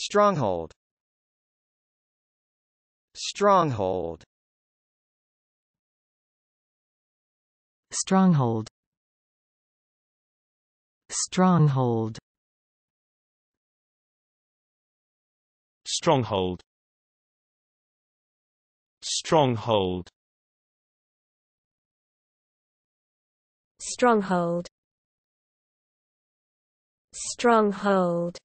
Stronghold Stronghold Stronghold Stronghold Stronghold Stronghold Stronghold Stronghold